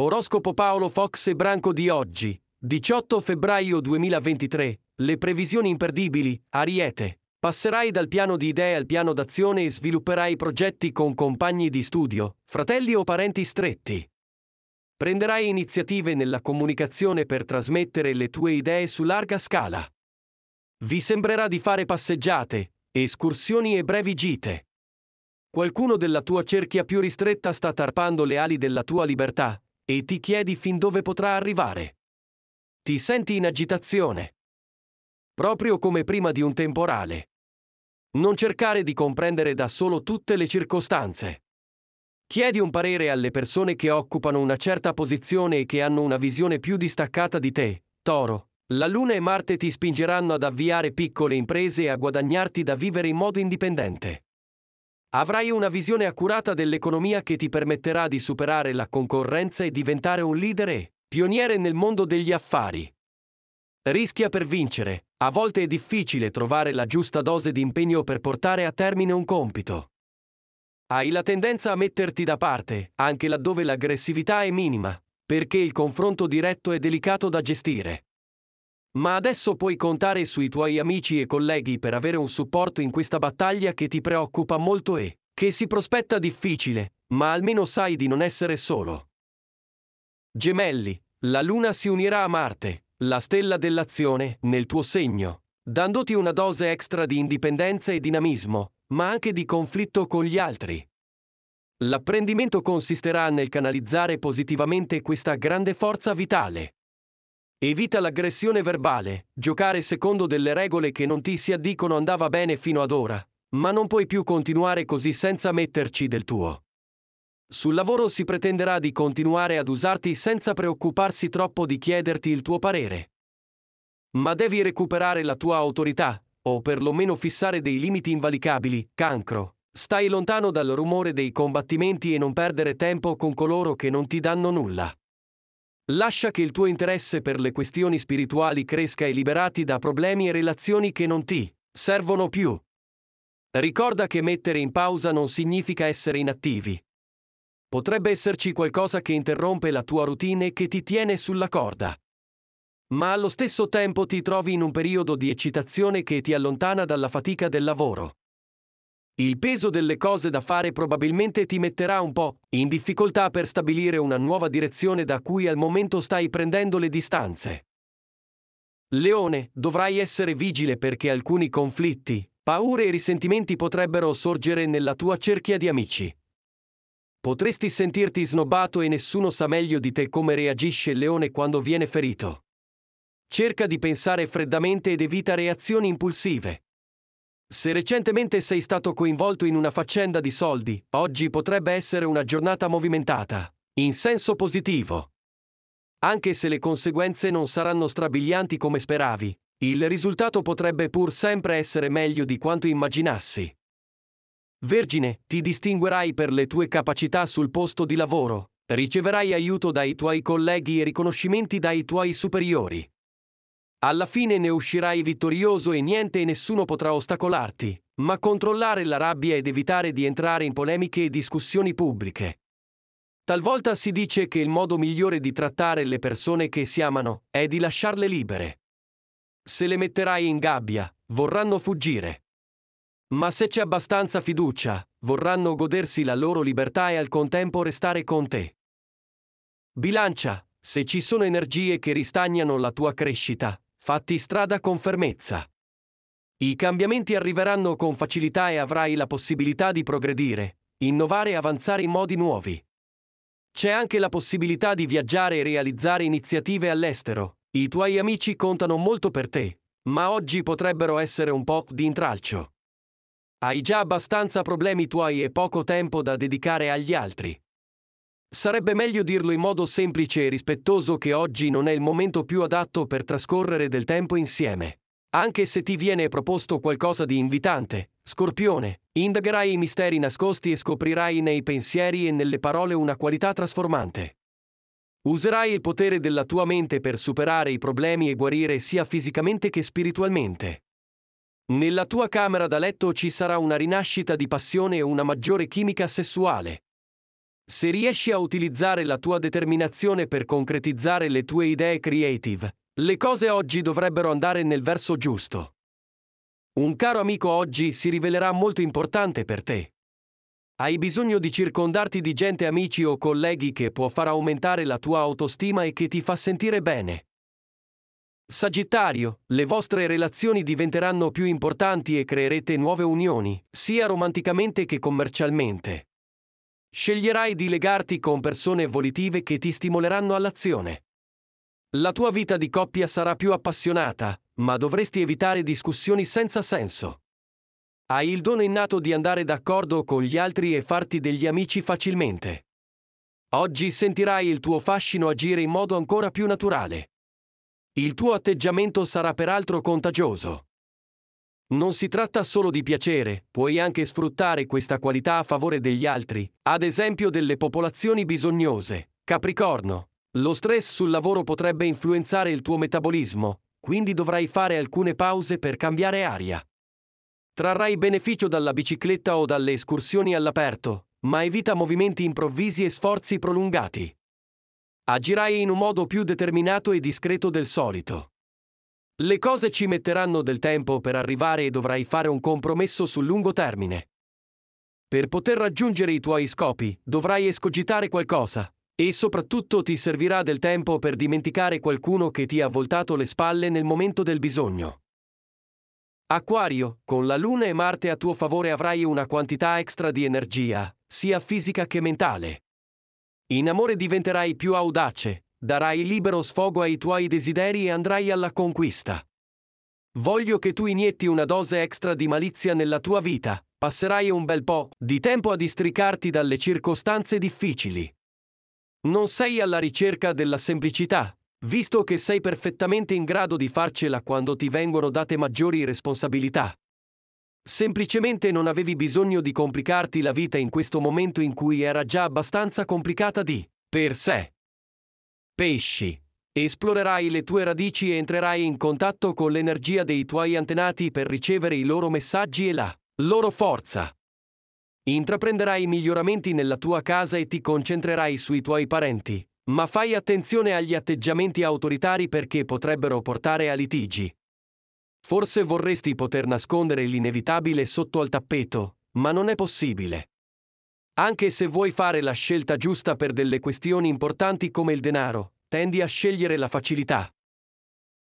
Oroscopo Paolo Fox e Branco di oggi, 18 febbraio 2023. Le previsioni imperdibili, Ariete. Passerai dal piano di idee al piano d'azione e svilupperai progetti con compagni di studio, fratelli o parenti stretti. Prenderai iniziative nella comunicazione per trasmettere le tue idee su larga scala. Vi sembrerà di fare passeggiate, escursioni e brevi gite. Qualcuno della tua cerchia più ristretta sta tarpando le ali della tua libertà, e ti chiedi fin dove potrà arrivare. Ti senti in agitazione. Proprio come prima di un temporale. Non cercare di comprendere da solo tutte le circostanze. Chiedi un parere alle persone che occupano una certa posizione e che hanno una visione più distaccata di te, Toro. La Luna e Marte ti spingeranno ad avviare piccole imprese e a guadagnarti da vivere in modo indipendente. Avrai una visione accurata dell'economia che ti permetterà di superare la concorrenza e diventare un leader e pioniere nel mondo degli affari. Rischia per vincere. A volte è difficile trovare la giusta dose di impegno per portare a termine un compito. Hai la tendenza a metterti da parte, anche laddove l'aggressività è minima, perché il confronto diretto è delicato da gestire. Ma adesso puoi contare sui tuoi amici e colleghi per avere un supporto in questa battaglia che ti preoccupa molto e che si prospetta difficile, ma almeno sai di non essere solo. Gemelli, la Luna si unirà a Marte, la stella dell'azione, nel tuo segno, dandoti una dose extra di indipendenza e dinamismo, ma anche di conflitto con gli altri. L'apprendimento consisterà nel canalizzare positivamente questa grande forza vitale. Evita l'aggressione verbale, giocare secondo delle regole che non ti si addicono andava bene fino ad ora, ma non puoi più continuare così senza metterci del tuo. Sul lavoro si pretenderà di continuare ad usarti senza preoccuparsi troppo di chiederti il tuo parere. Ma devi recuperare la tua autorità, o perlomeno fissare dei limiti invalicabili, cancro. Stai lontano dal rumore dei combattimenti e non perdere tempo con coloro che non ti danno nulla. Lascia che il tuo interesse per le questioni spirituali cresca e liberati da problemi e relazioni che non ti servono più. Ricorda che mettere in pausa non significa essere inattivi. Potrebbe esserci qualcosa che interrompe la tua routine e che ti tiene sulla corda. Ma allo stesso tempo ti trovi in un periodo di eccitazione che ti allontana dalla fatica del lavoro il peso delle cose da fare probabilmente ti metterà un po' in difficoltà per stabilire una nuova direzione da cui al momento stai prendendo le distanze. Leone, dovrai essere vigile perché alcuni conflitti, paure e risentimenti potrebbero sorgere nella tua cerchia di amici. Potresti sentirti snobbato e nessuno sa meglio di te come reagisce il leone quando viene ferito. Cerca di pensare freddamente ed evita reazioni impulsive. Se recentemente sei stato coinvolto in una faccenda di soldi, oggi potrebbe essere una giornata movimentata, in senso positivo. Anche se le conseguenze non saranno strabilianti come speravi, il risultato potrebbe pur sempre essere meglio di quanto immaginassi. Vergine, ti distinguerai per le tue capacità sul posto di lavoro, riceverai aiuto dai tuoi colleghi e riconoscimenti dai tuoi superiori. Alla fine ne uscirai vittorioso e niente e nessuno potrà ostacolarti, ma controllare la rabbia ed evitare di entrare in polemiche e discussioni pubbliche. Talvolta si dice che il modo migliore di trattare le persone che si amano è di lasciarle libere. Se le metterai in gabbia, vorranno fuggire. Ma se c'è abbastanza fiducia, vorranno godersi la loro libertà e al contempo restare con te. Bilancia, se ci sono energie che ristagnano la tua crescita, fatti strada con fermezza. I cambiamenti arriveranno con facilità e avrai la possibilità di progredire, innovare e avanzare in modi nuovi. C'è anche la possibilità di viaggiare e realizzare iniziative all'estero. I tuoi amici contano molto per te, ma oggi potrebbero essere un po' di intralcio. Hai già abbastanza problemi tuoi e poco tempo da dedicare agli altri. Sarebbe meglio dirlo in modo semplice e rispettoso che oggi non è il momento più adatto per trascorrere del tempo insieme. Anche se ti viene proposto qualcosa di invitante, Scorpione, indagherai i misteri nascosti e scoprirai nei pensieri e nelle parole una qualità trasformante. Userai il potere della tua mente per superare i problemi e guarire sia fisicamente che spiritualmente. Nella tua camera da letto ci sarà una rinascita di passione e una maggiore chimica sessuale. Se riesci a utilizzare la tua determinazione per concretizzare le tue idee creative, le cose oggi dovrebbero andare nel verso giusto. Un caro amico oggi si rivelerà molto importante per te. Hai bisogno di circondarti di gente amici o colleghi che può far aumentare la tua autostima e che ti fa sentire bene. Sagittario, le vostre relazioni diventeranno più importanti e creerete nuove unioni, sia romanticamente che commercialmente sceglierai di legarti con persone volitive che ti stimoleranno all'azione. La tua vita di coppia sarà più appassionata, ma dovresti evitare discussioni senza senso. Hai il dono innato di andare d'accordo con gli altri e farti degli amici facilmente. Oggi sentirai il tuo fascino agire in modo ancora più naturale. Il tuo atteggiamento sarà peraltro contagioso. Non si tratta solo di piacere, puoi anche sfruttare questa qualità a favore degli altri, ad esempio delle popolazioni bisognose. Capricorno. Lo stress sul lavoro potrebbe influenzare il tuo metabolismo, quindi dovrai fare alcune pause per cambiare aria. Trarrai beneficio dalla bicicletta o dalle escursioni all'aperto, ma evita movimenti improvvisi e sforzi prolungati. Agirai in un modo più determinato e discreto del solito. Le cose ci metteranno del tempo per arrivare e dovrai fare un compromesso sul lungo termine. Per poter raggiungere i tuoi scopi, dovrai escogitare qualcosa. E soprattutto ti servirà del tempo per dimenticare qualcuno che ti ha voltato le spalle nel momento del bisogno. Acquario, con la Luna e Marte a tuo favore avrai una quantità extra di energia, sia fisica che mentale. In amore diventerai più audace, darai libero sfogo ai tuoi desideri e andrai alla conquista. Voglio che tu inietti una dose extra di malizia nella tua vita, passerai un bel po' di tempo a districarti dalle circostanze difficili. Non sei alla ricerca della semplicità, visto che sei perfettamente in grado di farcela quando ti vengono date maggiori responsabilità. Semplicemente non avevi bisogno di complicarti la vita in questo momento in cui era già abbastanza complicata di, per sé pesci. Esplorerai le tue radici e entrerai in contatto con l'energia dei tuoi antenati per ricevere i loro messaggi e la loro forza. Intraprenderai miglioramenti nella tua casa e ti concentrerai sui tuoi parenti, ma fai attenzione agli atteggiamenti autoritari perché potrebbero portare a litigi. Forse vorresti poter nascondere l'inevitabile sotto al tappeto, ma non è possibile. Anche se vuoi fare la scelta giusta per delle questioni importanti come il denaro, tendi a scegliere la facilità.